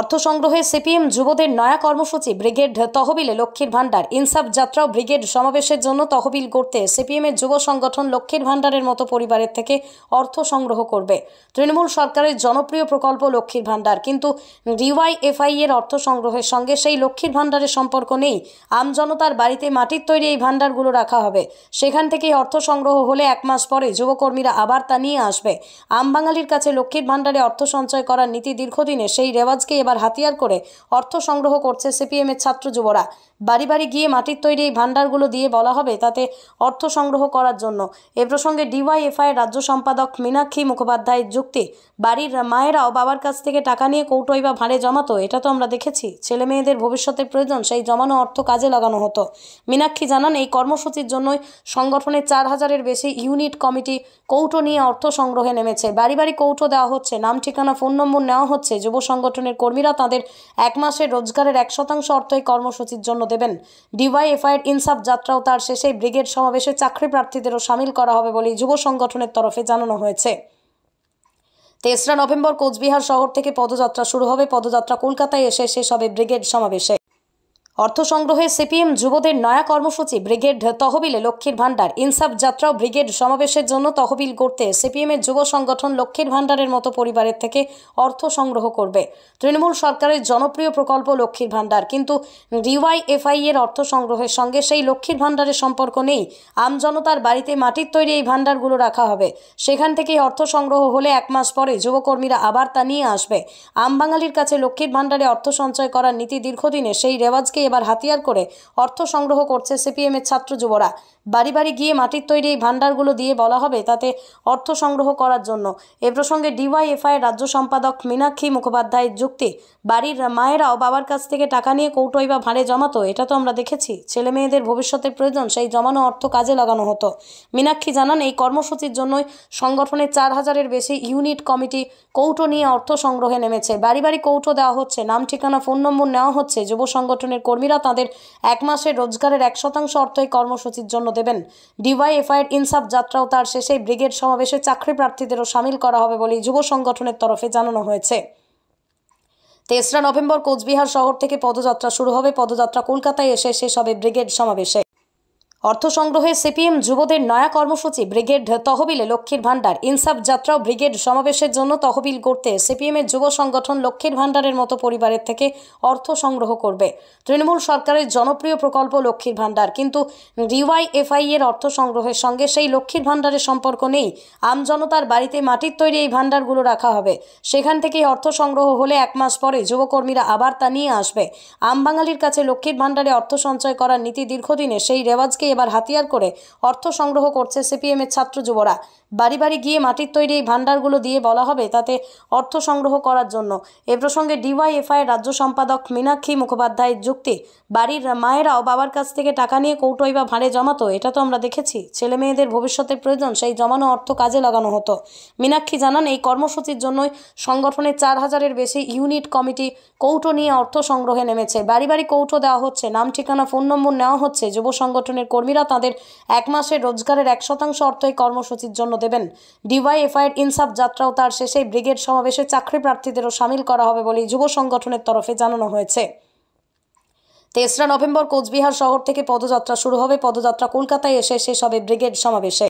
অর্থ সংগ্রহে সিপিএম যুবদের নয়া কর্মসূচি ব্রিগেড তহবিলে লক্ষ্মীর ভাণ্ডার ইনসাফ যাত্রা ও ব্রিগেড সমাবেশের জন্য তহবিল করতে সিপিএমের যুব সংগঠন লক্ষ্মীর ভাণ্ডারের মতো পরিবারের থেকে অর্থ সংগ্রহ করবে তৃণমূল সরকারের জনপ্রিয় প্রকল্প লক্ষ্মীর ভাণ্ডার কিন্তু ডিওয়াইএফআই এর অর্থ সংগ্রহের সঙ্গে সেই লক্ষ্মীর ভাণ্ডারের সম্পর্ক নেই আমজনতার বাড়িতে মাটির তৈরি এই ভাণ্ডারগুলো রাখা হবে সেখান থেকে অর্থ সংগ্রহ হলে এক মাস পরে যুবকর্মীরা আবার তা নিয়ে আসবে আমবাঙালির কাছে লক্ষ্মীর ভাণ্ডারে অর্থ সঞ্চয় করার নীতি দীর্ঘদিনে সেই রেওয়াজকে এবার হাতিয়ার করে অর্থ সংগ্রহ করছে সিপিএমের ছাত্র যুবরা বাড়ি বাড়ি গিয়ে মাটির তৈরি এই ভাণ্ডারগুলো দিয়ে বলা হবে তাতে অর্থ সংগ্রহ করার জন্য এ প্রসঙ্গে ডিওয়াইএফআই রাজ্য সম্পাদক মীনাক্ষী মুখোপাধ্যায়ের যুক্তি বাড়ির মায়েরাও বাবার কাছ থেকে টাকা নিয়ে কৌটোই বা ভাঁড়ে জমাতো এটা তো আমরা দেখেছি ছেলে মেয়েদের ভবিষ্যতের প্রয়োজন সেই জমানো অর্থ কাজে লাগানো হতো মীনাক্ষী জানান এই কর্মসূচির জন্যই সংগঠনের চার হাজারের বেশি ইউনিট কমিটি কৌটো নিয়ে অর্থ সংগ্রহে নেমেছে বাড়ি বাড়ি কৌটো দেওয়া হচ্ছে নাম ঠিকানা ফোন নম্বর নেওয়া হচ্ছে যুব সংগঠনের কর্মী কর্মীরা তাদের এক মাসের রোজগারের এক শতাংশ অর্থ এই কর্মসূচির জন্য দেবেন ডিওয়াইএফআইয়ের ইনসাফ যাত্রাও তার শেষে ব্রিগেড সমাবেশে চাকরি প্রার্থীদেরও সামিল করা হবে বলে যুব সংগঠনের তরফে জানানো হয়েছে তেসরা নভেম্বর কোচবিহার শহর থেকে পদযাত্রা শুরু হবে পদযাত্রা কলকাতায় এসে শেষ হবে ব্রিগেড সমাবেশে অর্থ সংগ্রহে সিপিএম যুবদের নয়া কর্মসূচি ব্রিগেড তহবিলে লক্ষ্মীর ভাণ্ডার ইনসাফ যাত্রা ব্রিগেড সমাবেশের জন্য তহবিল করতে সিপিএমের যুব সংগঠন লক্ষ্মীর ভাণ্ডারের মতো পরিবারের থেকে অর্থ সংগ্রহ করবে তৃণমূল সরকারের জনপ্রিয় প্রকল্প লক্ষ্মীর ভাণ্ডার কিন্তু ডিওয়াইএফআই এর অর্থ সংগ্রহের সঙ্গে সেই লক্ষ্মীর ভাণ্ডারের সম্পর্ক নেই আমজনতার বাড়িতে মাটির তৈরি এই ভাণ্ডারগুলো রাখা হবে সেখান থেকেই অর্থ সংগ্রহ হলে এক মাস পরে যুবকর্মীরা আবার তা নিয়ে আসবে আমবাঙালির কাছে লক্ষ্মীর ভাণ্ডারে অর্থ সঞ্চয় করার নীতি দীর্ঘদিনে সেই রেওয়াজকে এবার হাতিয়ার করে অর্থ সংগ্রহ করছে সিপিএমের ছাত্র যুবরা বাড়ি বাড়ি গিয়ে মাটির তৈরি এই ভাণ্ডারগুলো দিয়ে বলা হবে তাতে অর্থ সংগ্রহ করার জন্য এ প্রসঙ্গে ডিওয়াইএফআই রাজ্য সম্পাদক মীনাক্ষী মুখোপাধ্যায়ের যুক্তি বাড়ির মায়েরাও বাবার কাছ থেকে টাকা নিয়ে কৌটোই বা ভাঁড়ে জমাতো এটা তো আমরা দেখেছি ছেলে মেয়েদের ভবিষ্যতের প্রয়োজন সেই জমানো অর্থ কাজে লাগানো হতো মীনাক্ষী জানান এই কর্মসূচির জন্যই সংগঠনের চার হাজারের বেশি ইউনিট কমিটি কৌটো নিয়ে অর্থ সংগ্রহে নেমেছে বাড়ি বাড়ি কৌটো দেওয়া হচ্ছে নাম ঠিকানা ফোন নম্বর নেওয়া হচ্ছে যুব সংগঠনের কর্মীরা তাদের এক মাসের রোজগারের এক শতাংশ অর্থ এই কর্মসূচির জন্য দেবেন এর ইনসাফ যাত্রাও তার শেষে ব্রিগেড সমাবেশে চাকরি প্রার্থীদেরও সামিল করা হবে বলে যুব সংগঠনের তরফে জানানো হয়েছে তেসরা নভেম্বর কোচবিহার শহর থেকে পদযাত্রা শুরু হবে পদযাত্রা কলকাতায় এসে শেষ হবে ব্রিগেড সমাবেশে অর্থ সংগ্রহে সিপিএম যুবদের নয়া কর্মসূচি ব্রিগেড তহবিলে লক্ষ্মীর ভাণ্ডার ইনসাফ যাত্রা ব্রিগেড সমাবেশের জন্য তহবিল করতে সিপিএমের যুব সংগঠন লক্ষ্মীর ভাণ্ডারের মতো পরিবারের থেকে অর্থ সংগ্রহ করবে তৃণমূল সরকারের জনপ্রিয় প্রকল্প লক্ষ্মীর ভাণ্ডার কিন্তু ডিওয়াইএফআই এর অর্থ সংগ্রহের সঙ্গে সেই লক্ষ্মীর ভাণ্ডারের সম্পর্ক নেই আমজনতার বাড়িতে মাটির তৈরি এই ভাণ্ডারগুলো রাখা হবে সেখান থেকেই অর্থ সংগ্রহ হলে এক মাস পরে যুবকর্মীরা আবার তা নিয়ে আসবে আমবাঙালির কাছে লক্ষ্মীর ভাণ্ডারে অর্থ সঞ্চয় করার নীতি দীর্ঘদিনে সেই রেওয়াজকে এবার হাতিয়ার করে অর্থ সংগ্রহ করছে সিপিএমের ছাত্র যুবরা বাড়ি বাড়ি গিয়ে মাটির তৈরি এই ভাণ্ডারগুলো দিয়ে বলা হবে তাতে অর্থ সংগ্রহ করার জন্য এ প্রসঙ্গে ডিওয়াইএফআই রাজ্য সম্পাদক মীনাক্ষী মুখোপাধ্যায়ের যুক্তি বাড়ির মায়েরাও বাবার কাছ থেকে টাকা নিয়ে কৌটোই বা ভাঁড়ে জমাতো এটা তো আমরা দেখেছি ছেলে মেয়েদের ভবিষ্যতের প্রয়োজন সেই জমানো অর্থ কাজে লাগানো হতো মীনাক্ষী জানান এই কর্মসূচির জন্যই সংগঠনের চার হাজারের বেশি ইউনিট কমিটি কৌটো নিয়ে অর্থ সংগ্রহে নেমেছে বাড়ি বাড়ি কৌটো দেওয়া হচ্ছে নাম ঠিকানা ফোন নম্বর নেওয়া হচ্ছে যুব সংগঠনের কর্মী কর্মীরা তাদের এক মাসের রোজগারের এক শতাংশ অর্থ এই কর্মসূচির জন্য দেবেন ডিওয়াইএফআইয়ের ইনসাফ যাত্রাও তার শেষে ব্রিগেড সমাবেশে চাকরি প্রার্থীদেরও সামিল করা হবে বলে যুব সংগঠনের তরফে জানানো হয়েছে তেসরা নভেম্বর কোচবিহার শহর থেকে পদযাত্রা শুরু হবে পদযাত্রা কলকাতায় এসে শেষ হবে ব্রিগেড সমাবেশে